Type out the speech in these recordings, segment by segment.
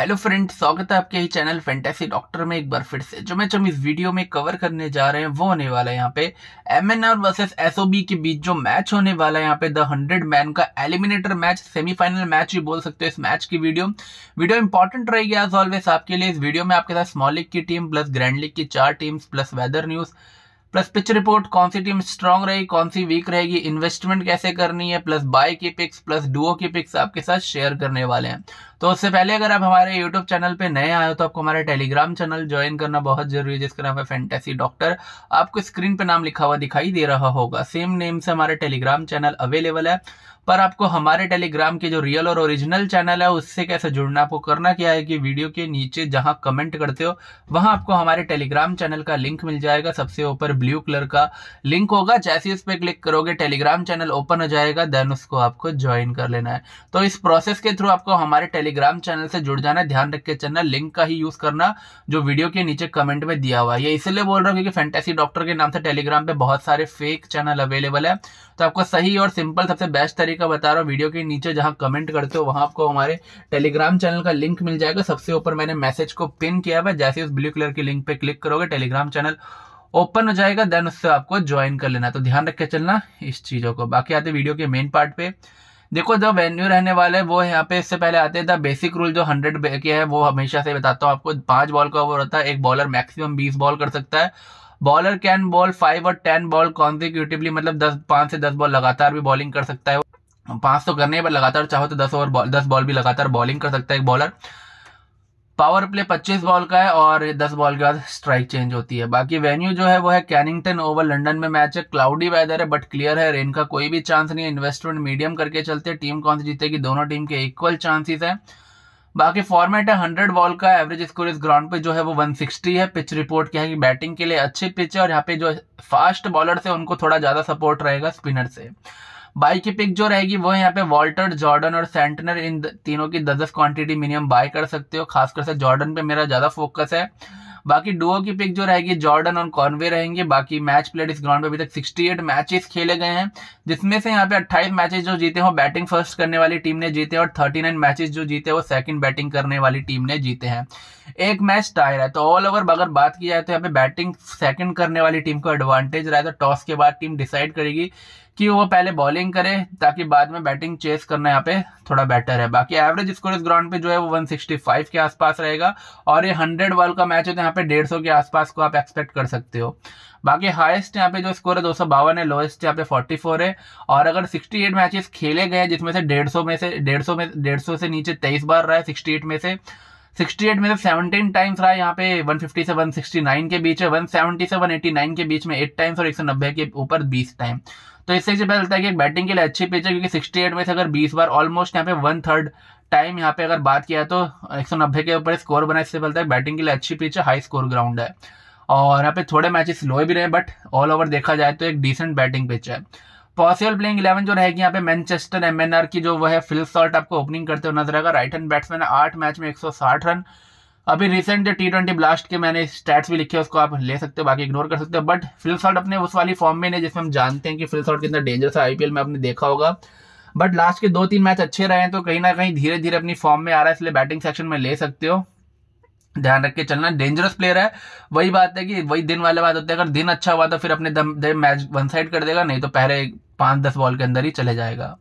hello friend स्वागत है आपके ही चैनल फैंटेसी डॉक्टर में एक बार फिर से जो मैच हम इस वीडियो में कवर करने जा रहे हैं वो होने वाला है यहाँ पे M N R versus SOB के बीच जो मैच होने वाला है यहाँ पे द हंड्रेड मैन का एलिमिनेटर मैच सेमीफाइनल मैच भी बोल सकते हो इस मैच की वीडियो वीडियो इंपॉर्टेंट रहेगी एज ऑलवेज आपके लिए इस वीडियो में आपके साथ स्मॉल लीग की टीम प्लस ग्रैंड लीग की चार teams plus weather news plus pitch report कौन सी टीम स्ट्रांग रहेगी कौन सी वीक रहेगी इन्वेस्टमेंट कैसे करनी है प्लस बाय की पिक्स प्लस डुओ की पिक्स आपके साथ शेयर करने वाले हैं तो उससे पहले अगर आप हमारे यूट्यूब चैनल पे नए आए हो तो आपको हमारे टेलीग्राम चैनल ज्वाइन करना बहुत जरूरी है जिसका नाम है फैंटेसी डॉक्टर आपको स्क्रीन पे नाम लिखा हुआ दिखाई दे रहा होगा सेम नेम से हमारे टेलीग्राम चैनल अवेलेबल है पर आपको हमारे टेलीग्राम के जो रियल और ओरिजिनल चैनल है उससे कैसे जुड़ना आपको करना क्या है कि वीडियो के नीचे जहां कमेंट करते हो वहां आपको हमारे टेलीग्राम चैनल का लिंक मिल जाएगा सबसे ऊपर ब्लू कलर का लिंक होगा जैसे उस पर क्लिक करोगे टेलीग्राम चैनल ओपन हो जाएगा देन उसको आपको ज्वाइन कर लेना है तो इस प्रोसेस के थ्रू आपको हमारे टेली टेलीग्राम चैनल से जुड़ जाना ध्यान रख के चलना लिंक का ही यूज करना जो वीडियो के नीचे कमेंट में दिया हुआ है ये इसलिए बोल रहा हूँ क्योंकि फैंटेसी डॉक्टर के नाम से टेलीग्राम पे बहुत सारे फेक चैनल अवेलेबल है तो आपको सही और सिंपल सबसे बेस्ट तरीका बता रहा हूँ वीडियो के नीचे जहाँ कमेंट करते हो वहाँ आपको हमारे टेलीग्राम चैनल का लिंक मिल जाएगा सबसे ऊपर मैंने मैसेज को पिन किया हुआ जैसे उस ब्लू कलर के लिंक पे क्लिक करोगे टेलीग्राम चैनल ओपन हो जाएगा देन उससे आपको ज्वाइन कर लेना तो ध्यान रख के चलना इस चीज़ों को बाकी आते वीडियो के मेन पार्ट पे देखो जो वेन्यू रहने वाले वो यहाँ पे इससे पहले आते हैं द बेसिक रूल जो हंड्रेड के है वो हमेशा से बताता हूँ आपको पांच बॉल का ओवर होता है एक बॉलर मैक्सिमम बीस बॉल कर सकता है बॉलर कैन बॉल फाइव और टेन बॉल कॉन्जिक्यूटिवली मतलब दस पांच से दस बॉल लगातार भी बॉलिंग कर सकता है पांच तो करने पर लगातार चाहो तो दस ओवर बॉल दस बॉल भी लगातार बॉलिंग कर सकता है एक बॉलर पावर प्ले 25 बॉल का है और 10 बॉल के बाद स्ट्राइक चेंज होती है बाकी वेन्यू जो है वो है कैनिंगटन ओवर लंडन में मैच है क्लाउडी वेदर है बट क्लियर है रेन का कोई भी चांस नहीं है इन्वेस्टमेंट मीडियम करके चलते टीम कौन सी जीतेगी दोनों टीम के इक्वल चांसेस है बाकी फॉर्मेट है हंड्रेड बॉल का एवरेज स्कोर इस ग्राउंड पे जो है वो 160 है पिच रिपोर्ट क्या है कि बैटिंग के लिए अच्छी पिच है और यहाँ पे जो फास्ट बॉलर से उनको थोड़ा ज़्यादा सपोर्ट रहेगा स्पिनर से बाई की पिक जो रहेगी वो यहाँ पे वॉल्टर जॉर्डन और सेंटनर इन तीनों की दस दस क्वांटिटी मिनिमम बाय कर सकते हो खासकर से जॉर्डन पे मेरा ज़्यादा फोकस है बाकी डुओ की पिक जो रहेगी जॉर्डन और कॉर्नवे रहेंगे बाकी मैच प्लेड इस ग्राउंड पे अभी तक 68 मैचेस खेले गए हैं जिसमें से यहाँ पे 28 मैचेस जो जीते हैं वो बैटिंग फर्स्ट करने वाली टीम ने जीते और 39 मैचेस जो जीते वो सेकंड बैटिंग करने वाली टीम ने जीते हैं एक मैच टायर है तो ऑल ओवर अगर बात की जाए तो यहाँ पे बैटिंग सेकंड करने वाली टीम को एडवांटेज रहा है तो टॉस के बाद टीम डिसाइड करेगी कि वो पहले बॉलिंग करे ताकि बाद में बैटिंग चेस करना यहाँ पे थोड़ा बेटर है बाकी एवरेज स्कोर इस ग्राउंड पे जो है वो 165 के आसपास रहेगा और ये 100 बॉल का मैच है तो यहाँ पे 150 के आसपास को आप एक्सपेक्ट कर सकते हो बाकी हाईएस्ट यहाँ पे जो स्कोर है दो है लोएस्ट यहाँ पे 44 है और अगर 68 मैचेस खेले गए जिसमें से डेढ़ में से डेढ़ में डेढ़ से नीचे तेईस बार रहा है सिक्सटी में से 68 में से 17 टाइम्स रहा यहाँ पे 150 से 169 के बीच है 170 से 189 के बीच में 8 टाइम्स और 190 के ऊपर 20 टाइम तो इससे पता चलता है कि बैटिंग के लिए अच्छी पिच है क्योंकि 68 में से अगर 20 बार ऑलमोस्ट यहाँ पे वन थर्ड टाइम यहाँ पे अगर बात किया तो 190 के ऊपर स्कोर बना इससे पता है बैटिंग के लिए अच्छी पिच है हाई स्कोर ग्राउंड है और यहाँ पे थोड़े मैचेस स्लो भी रहे बट ऑल ओवर देखा जाए तो एक डिसेंट बैटिंग पिच है पॉसिबल प्लेइंग इलेवन जो रहेगी यहाँ पे मैनचेस्टर एमएनआर की जो वो है फिल शॉर्ट आपको ओपनिंग करते हुए नजर आएगा राइट हैंड बैट्समैन आठ मैच में साठ रन अभी रिसेंट जो टी ट्वेंटी ब्लास्ट के मैंने स्टैट्स भी लिखे उसको आप ले सकते हो बाकी इग्नोर कर सकते हो बट फिल शॉर्ट अपने उस वाली फॉर्म में नहीं जिसमें हम जानते हैं कि फिल शॉर्ट कितना डेंजरस है आईपीएल में आपने देखा होगा बट लास्ट के दो तीन मैच अच्छे रहे हैं तो कहीं ना कहीं धीरे धीरे अपनी फॉर्म में आ रहा है इसलिए बैटिंग सेक्शन में ले सकते हो ध्यान रख के चलना डेंजरस प्लेयर है वही बात है कि वही दिन वाले बात होते हैं अगर दिन अच्छा हुआ तो फिर अपने दम मैच वन साइड कर देगा नहीं तो पहले पांच दस बॉल के अंदर ही चले जाएगा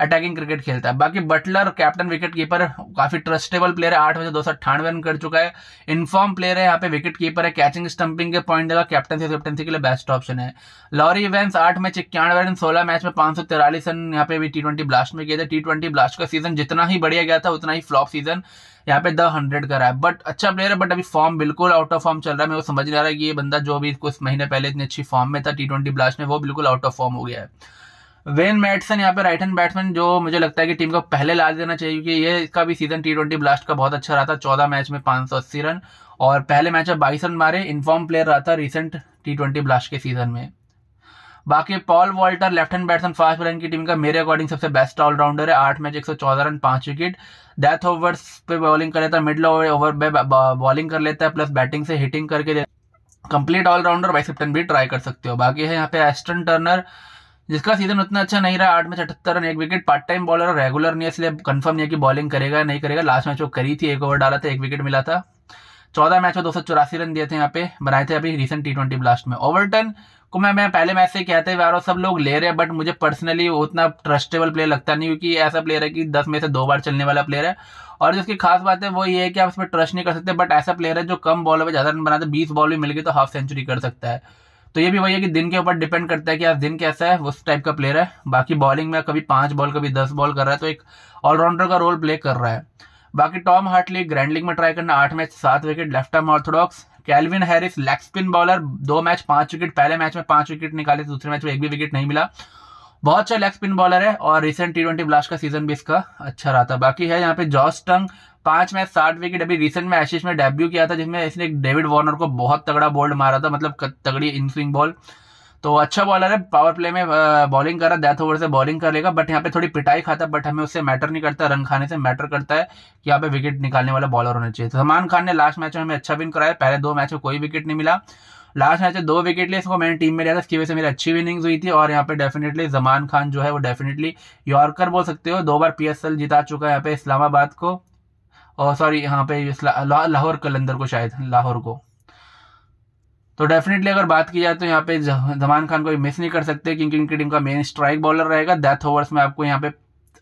अटैकिंग क्रिकेट खेलता है बाकी बटलर कैप्टन विकेट कीपर काफी ट्रस्टेबल प्लेयर है आठ बजे दो सौ अठानवे रन कर चुका है इनफॉर्म प्लेयर है यहाँ पे विकेट कीपर है कैचिंग स्टंपिंग के पॉइंट देगा कैप्टनसी कैप्टनसी के लिए बेस्ट ऑप्शन है लॉरी इवेंस आठ मैच इक्यानवे रन सोलह मैच में पांच सौ तिरालीस रन यहाँ पे भी टी ट्वेंटी ब्लास्ट में किए थे टी ट्वेंटी ब्लास्ट का सीजन जितना ही बढ़िया गया था उतना ही फ्लॉप सीजन यहाँ पे द हंड्रेड का रहा है बट अच्छा प्लेयर है बट अभी फॉर्म बिल्कुल आउट ऑफ फॉर्म चल रहा है मेरे को समझ नहीं आ रहा है कि ये बंदा जो भी कुछ महीने पहले इतनी अच्छी फॉर्म में था टी ट्वेंटी ब्लास्ट में वो बिल्कुल आउट ऑफ फॉर्म हो गया है वेन मैटसन यहाँ पे राइट हैंड बैट्समैन जो मुझे लगता है कि टीम को पहले लाज देना चाहिए क्योंकि ये इसका भी सीजन टी ब्लास्ट का बहुत अच्छा रहा था चौदह मैच में पाँच सौ अस्सी रन और पहले मैच में बाईस रन मारे इन्फॉर्म प्लेयर रहा था रिसेंट टी ट्वेंटी ब्लास्ट के सीजन में बाकी Paul Walter left hand batsman fast bowling की टीम का मेरे अकॉर्डिंग सबसे बेस्ट ऑलराउंडर है आठ मैच एक सौ चौदह रन पांच विकेट डेथ ओवर्स पे बॉलिंग कर लेता है मिडल ओवर पे बॉलिंग कर लेता है प्लस बैटिंग से हिटिंग करके कंप्लीट ऑलराउंडर वाइस कैप्टन भी ट्राई कर सकते हो बाकी है यहाँ पे एस्टन टर्नर जिसका सीजन उतना अच्छा नहीं रहा आठ में अठहत्तर रन एक wicket part time bowler regular नहीं है इसलिए कंफर्म नहीं है कि बॉलिंग करेगा नहीं करेगा लास्ट मैच वो करी थी एक ओवर डाला था एक विकेट मिला था चौदह मैच में दो सौ चौरासी रन दिए थे यहाँ पे बनाए थे अभी रिसेंट टी ट्वेंटी ब्लास्ट में ओवरटन को मैं मैं पहले मैच से कहते हुए आ सब लोग ले रहे हैं बट मुझे पर्सनली उतना ट्रस्टेबल प्लेयर लगता नहीं क्योंकि ऐसा प्लेयर है कि दस में से दो बार चलने वाला प्लेयर है और जो उसकी खास बात है वो ये है कि आप उस पर ट्रस्ट नहीं कर सकते बट ऐसा प्लेयर है जो कम बॉल पर ज़्यादा रन बनाते बीस बॉल भी मिल गई तो हाफ सेंचुरी कर सकता है तो ये भी वही है कि दिन के ऊपर डिपेंड करता है कि आज दिन कैसा है उस टाइप का प्लेयर है बाकी बॉलिंग में कभी पांच बॉल कभी दस बॉल कर रहा है तो एक ऑलराउंडर का रोल प्ले कर रहा है बाकी टॉम हार्टली ग्रैंड लीग में ट्राई करना आठ मैच सात wicket left arm orthodox Calvin Harris leg spin bowler दो मैच पांच विकेट पहले मैच में पांच विकेट निकाले दूसरे मैच में एक भी विकेट नहीं मिला बहुत अच्छा लेग स्पिन बॉलर है और रिसेंट टी ट्वेंटी ब्लास्ट का सीजन भी इसका अच्छा रहा था बाकी है यहाँ पे जॉस टंग पांच मैच साठ विकेट अभी रिसेंट में एशिश में डेब्यू किया था जिसमें इसने डेविड वार्नर को बहुत तगड़ा बोल्ड मारा था मतलब तगड़ी इन स्विंग बॉल तो अच्छा बॉलर है पावर प्ले में बॉलिंग करा डेथ ओवर से बॉलिंग कर लेगा बट यहाँ पे थोड़ी पिटाई खाता बट हमें उससे मैटर नहीं करता रन खाने से मैटर करता है कि यहाँ पे विकेट निकालने वाला बॉलर होना चाहिए तो सलमान खान ने लास्ट मैच में हमें अच्छा विन कराया पहले दो मैच में कोई विकेट नहीं मिला लास्ट मैच में दो विकेट लिए इसको मैंने टीम में लिया था इसकी वजह से मेरी अच्छी विनिंग्स हुई थी और यहाँ पे डेफिनेटली जमान खान जो है वो डेफिनेटली यॉर्कर बोल सकते हो दो बार पीएसएल जिता चुका है यहाँ पे इस्लामाबाद को और सॉरी यहाँ पे लाहौर कलंदर को शायद लाहौर को तो डेफिनेटली अगर बात की जाए तो यहाँ पे जमान खान को मिस नहीं कर सकते क्योंकि इनकी टीम का मेन स्ट्राइक बॉलर रहेगा डेथ ओवर्स में आपको यहाँ पे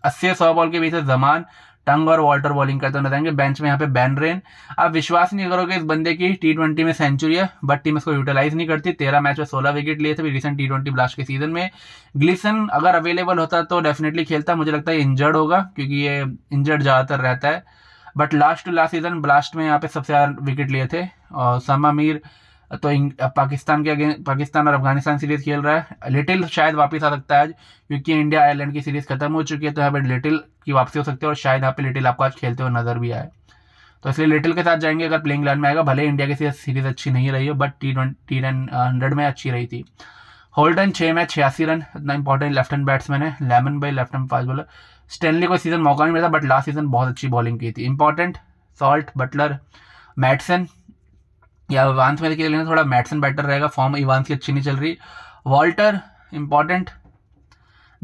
अस्सी सौ बॉल के बीच जमान टंग और वॉल्टर बॉलिंग करते हुए नजर बेंच में यहाँ पे बैन रेन आप विश्वास नहीं करोगे इस बंदे की टी ट्वेंटी में सेंचुरी है बट टीम इसको यूटिलाइज नहीं करती तेरह मैच में सोलह विकेट लिए थे रिसेंट टी ट्वेंटी ब्लास्ट के सीजन में ग्लिसन अगर अवेलेबल होता तो डेफिनेटली खेलता मुझे लगता है इंजर्ड होगा क्योंकि ये इंजर्ड ज़्यादातर रहता है but last to last season blast में यहाँ पे सबसे ज़्यादा विकेट लिए थे और समा मीर तो पाकिस्तान के अगेंस्ट पाकिस्तान और अफगानिस्तान सीरीज़ खेल रहा है लिटिल शायद वापस आ सकता है आज क्योंकि इंडिया आयरलैंड की सीरीज़ खत्म हो चुकी है तो यहाँ पर लिटिल की वापसी हो सकती है और शायद यहाँ पे लिटिल आपको आज खेलते हुए नजर भी आए तो इसलिए लिटिल के साथ जाएंगे अगर प्लेइंग लाइन में आएगा भले इंडिया की सीरीज़ अच्छी नहीं रही हो बट टी ट्वेंटी हंड्रेड में अच्छी रही थी होल्डन छः मैच छियासी रन इतना इंपॉर्टेंट लेफ्ट हैंड बैट्समैन है Lammonby left hand fast bowler Stanley को सीजन मौका नहीं मिला बट लास्ट सीजन बहुत अच्छी बॉलिंग की थी इंपॉर्टेंट सॉल्ट बटलर मैटसन या इवान्स मेरे के लिए थोड़ा मैटसन बेटर रहेगा फॉर्म इवान्स की अच्छी नहीं चल रही वॉल्टर इंपॉर्टेंट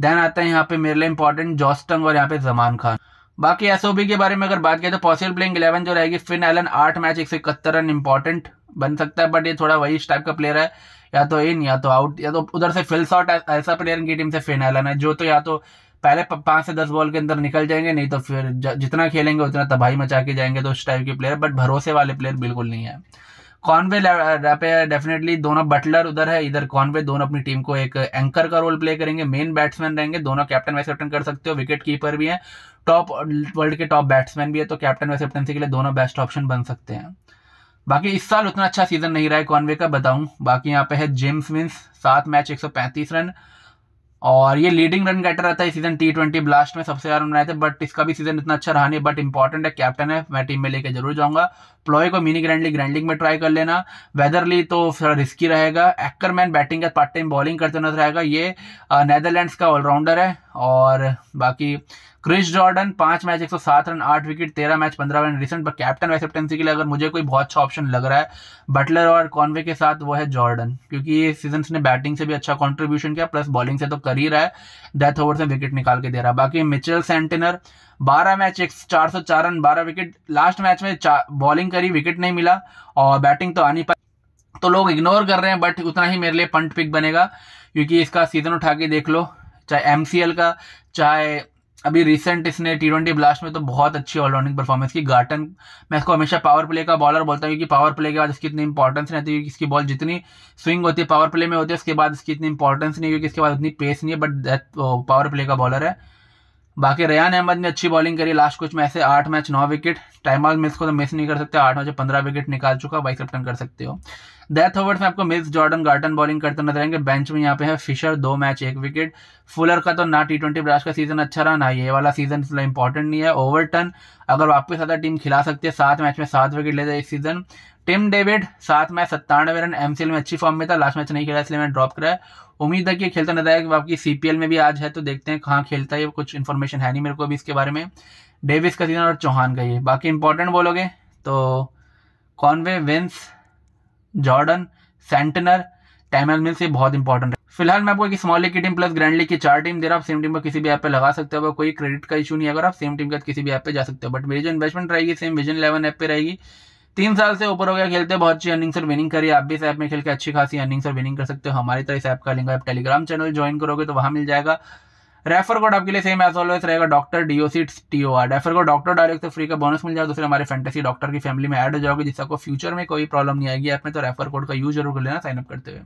देन आता है यहाँ पे मेरे लिए इंपॉर्टेंट जॉस्टंग और यहाँ पे जमान खान बाकी एस के बारे में अगर बात करें तो पॉसिबल प्लेइंग इलेवन जो रहेगी फिन एलन आठ मैच एक सौ इकहत्तर रन इंपॉर्टेंट बन सकता है बट ये थोड़ा वही टाइप का प्लेयर है या तो इन या तो आउट या तो उधर से फिल्स आउट ऐसा प्लेयर की टीम से फिन एलन है जो तो या तो पहले पांच से दस बॉल के अंदर निकल जाएंगे नहीं तो फिर जितना खेलेंगे उतना तबाही मचा के जाएंगे तो उस टाइप के प्लेयर बट भरोसे वाले प्लेयर बिल्कुल नहीं है कॉनवे पे डेफिनेटली दोनों बटलर उधर है इधर कॉनवे दोनों अपनी टीम को एक एंकर का रोल प्ले करेंगे मेन बैट्समैन रहेंगे दोनों कैप्टन वाइस कैप्टन कर सकते हो विकेट कीपर भी है टॉप वर्ल्ड के टॉप बैट्समैन भी है तो कैप्टन वाइस कैप्टनसी के लिए दोनों बेस्ट ऑप्शन बन सकते हैं बाकी इस साल उतना अच्छा सीजन नहीं रहा है कॉनवे का बताऊं बाकी यहाँ पे है जेम्स विंस सात मैच एक रन और ये लीडिंग रन गेटर रहता है सीजन टी ट्वेंटी ब्लास्ट में सबसे ज्यादा रन बनाए थे बट इसका भी सीजन इतना अच्छा रहा नहीं बट इंपॉर्टेंट है कैप्टन है मैं टीम में लेके जरूर जाऊंगा प्लॉय को मिनी ग्रैंडली ग्रैंडिंग में ट्राई कर लेना वेदरली तो थोड़ा रिस्की रहेगा एक्करमैन बैटिंग का पार्ट टाइम बॉलिंग करते नजर आएगा ये नैदरलैंड्स का ऑलराउंडर है और बाकी क्रिस जॉर्डन पांच मैच सात रन आठ विकेट तेरह मैच पंद्रह रन रिसेंट पर कैप्टन वाइस कैप्टनसी के लिए अगर मुझे कोई बहुत अच्छा ऑप्शन लग रहा है बटलर और कॉन्वे के साथ वो है जॉर्डन क्योंकि ये सीजन ने बैटिंग से भी अच्छा कॉन्ट्रीब्यूशन किया प्लस बॉलिंग से तो कर ही रहा है डेथ ओवर से विकेट निकाल के दे रहा है बाकी मिचेल सेंटेनर बारह मैच एक चार सौ चार रन बारह विकेट लास्ट मैच में बॉलिंग करी विकेट नहीं मिला और बैटिंग तो आ नहीं पाई तो लोग इग्नोर कर रहे हैं बट उतना ही मेरे लिए पंट पिक बनेगा क्योंकि इसका सीजन उठा के देख लो चाहे एम का चाहे अभी रिसेंट इसने टी ट्वेंटी ब्लास्ट में तो बहुत अच्छी ऑलराउंडिंग परफॉर्मेंस की गार्टन मैं इसको हमेशा पावर प्ले का बॉलर बोलता हूँ क्योंकि पावर प्ले के बाद इसकी इतनी इंपॉर्टेंस नहीं होती इसकी बॉल जितनी स्विंग होती है पावर प्ले में होती है उसके बाद इसकी इतनी इंपॉर्टेंस नहीं क्योंकि इसके बाद उतनी पेस नहीं है बट पावर प्ले का बॉलर है बाकी रयान अहमद ने अच्छी बॉलिंग करी लास्ट कुछ मैच से आठ मैच नौ विकेट टाइम आउट मिस को तो मिस नहीं कर सकते आठ मैच पंद्रह विकेट निकाल चुका बाईस रन कर सकते हो डेथ ओवर्स में आपको मिस जॉर्डन गार्डन बॉलिंग करते नजर आएंगे बेंच में यहाँ पे है फिशर दो मैच एक विकेट फुलर का तो ना टी ट्वेंटी ब्राश का सीजन अच्छा रहा ना ये वाला सीजन इतना इंपॉर्टेंट नहीं है ओवरटन अगर वापस आता टीम खिला सकती है सात मैच में सात विकेट ले जाए इस सीजन टिम डेविड सात मैच सत्तानवे रन एमसीएल में अच्छी फॉर्म में था लास्ट मैच नहीं खेला इसलिए मैंने ड्रॉप कराया उम्मीद है कि खेलता नजर आएगा आपकी सीपीएल में भी आज है तो देखते हैं कहाँ खेलता है कुछ इन्फॉर्मेशन है नहीं मेरे को अभी इसके बारे में डेविस का सीजन और चौहान का ये बाकी इंपॉर्टेंट बोलोगे तो Conway Vince Jordan Santner Tymal Mills से बहुत इंपॉर्टेंट है फिलहाल मैं आपको एक स्मॉल लीग की टीम प्लस ग्रैंड लीग की चार टीम दे रहा हूँ सेम टीम पर किसी भी ऐप पे लगा सकते हो कोई क्रेडिट का इशू नहीं है अगर आप सेम टीम के किसी भी ऐप पे जा सकते हो बट मेरी जो इन्वेस्टमेंट रहेगी सेम विजन इलेवन ऐप पे रहेगी तीन साल से ऊपर हो गया खेलते बहुत अच्छी अर्निंग्स और विनिंग करिए आप भी इस ऐप में खेल के अच्छी खासी अर्निंग्स और विनिंग कर सकते हो हमारी तरह इस ऐप का लिंक आप टेलीग्राम चैनल ज्वाइन करोगे तो वहां मिल जाएगा रेफर कोड आपके लिए सेम एज ऑलवेज रहेगा doctor D O C T O R refer code doctor direct तो फ्री का बोनस मिल जाएगा दूसरे तो हमारे फैंटेसी डॉक्टर की फैमिली में ऐड हो जाओगे जिससे आपको फ्यूचर में कोई प्रॉब्लम नहीं आएगी ऐप में तो रेफर कोड का यूज जरूर कर लेना साइनअप करते हुए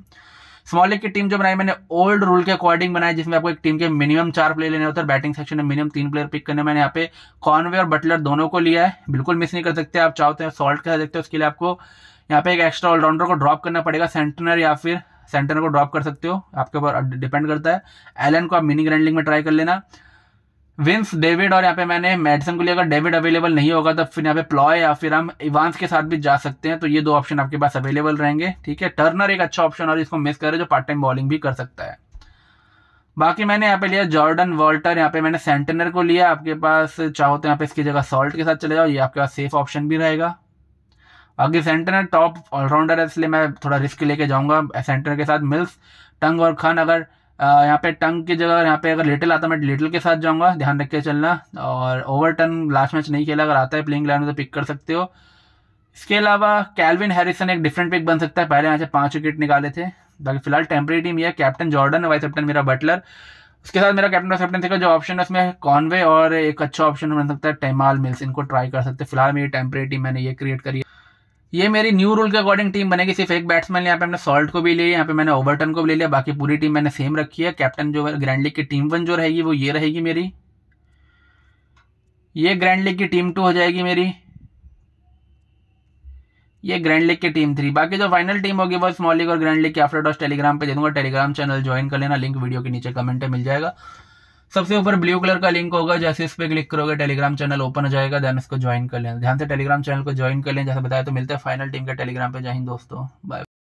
स्मॉल लीग की टीम जो बनाई मैंने ओल्ड रूल के अकॉर्डिंग बनाया जिसमें आपको एक टीम के मिनिमम चार प्लेयर लेने होते हैं बैटिंग सेक्शन में मिनिमम तीन प्लेयर पिक करने मैंने यहाँ पे कॉनवे और बटलर दोनों को लिया है बिल्कुल मिस नहीं कर सकते आप चाहते हैं सॉल्ट कर सकते हो उसके लिए आपको यहाँ पे एक एक्स्ट्रा ऑलराउंडर को ड्रॉप करना पड़ेगा सेंटनर या फिर सेंटनर को ड्रॉप कर सकते हो आपके ऊपर डिपेंड करता है एलन को आप मिनी ग्रैंडलिंग में ट्राई कर लेना विंस डेविड और यहाँ पे मैंने मेडिसन को लिया अगर डेविड अवेलेबल नहीं होगा तो फिर यहाँ पे प्लॉय या फिर हम इवांस के साथ भी जा सकते हैं तो ये दो ऑप्शन आपके पास अवेलेबल रहेंगे ठीक है टर्नर एक अच्छा ऑप्शन और इसको मिस करे जो पार्ट टाइम बॉलिंग भी कर सकता है बाकी मैंने यहाँ पे लिया जॉर्डन वॉल्टर यहाँ पे मैंने सेंटेनर को लिया आपके पास चाहो तो यहाँ पे इसकी जगह सॉल्ट के साथ चले जाओ ये आपके पास सेफ ऑप्शन भी रहेगा बाकी सेंटेनर टॉप ऑलराउंडर है इसलिए मैं थोड़ा रिस्क लेके जाऊंगा सेंटनर के साथ मिल्स टंग और खान अगर यहाँ पे टंग की जगह यहाँ पे अगर लिटिल आता मैं लिटिल के साथ जाऊँगा ध्यान रख के चलना और ओवर टर्न लास्ट मैच नहीं खेला अगर आता है प्लेइंग लाइन में तो पिक कर सकते हो इसके अलावा कैलविन हैरिसन एक डिफरेंट पिक बन सकता है पहले यहाँ से पाँच विकेट निकाले थे बाकी फिलहाल टेम्प्रेरी टीम यह कैप्टन जॉर्डन वाइस कैप्टन मेरा बटलर उसके साथ मेरा कैप्टन वाइस कैप्टन का जो ऑप्शन है उसमें कॉनवे और एक अच्छा ऑप्शन बन सकता है टेमाल मिल्स इनको ट्राई कर सकते हैं फिलहाल मेरी टेम्प्रेरी टीम मैंने ये क्रिएट करी ये मेरी न्यू रूल के अकॉर्डिंग टीम बनेगी सिर्फ एक बैट्समैन यहाँ पे हमने सॉल्ट को भी लिया यहाँ पे मैंने ओवरटन को भी ले लिया बाकी पूरी टीम मैंने सेम रखी है कैप्टन जो है ग्रैंड लीग की टीम वन जो रहेगी वो ये रहेगी मेरी ये ग्रैंड लीग की टीम टू हो जाएगी मेरी ये ग्रैंड लीग की टीम थ्री बाकी जो फाइनल टीम होगी वो स्मॉल लीग और ग्रैंड लीग के आफ्टर डॉस टेलीग्राम पे दे दूंगा टेलीग्राम चैनल ज्वाइन कर लेना लिंक वीडियो के नीचे कमेंट में मिल जाएगा सबसे ऊपर ब्लू कलर का लिंक होगा जैसे इस पर क्लिक करोगे टेलीग्राम चैनल ओपन हो जाएगा दैन उसको ज्वाइन कर लें ध्यान से टेलीग्राम चैनल को ज्वाइन कर लें जैसे बताया तो मिलते हैं फाइनल टीम के टेलीग्राम पर जय दोस्तों बाय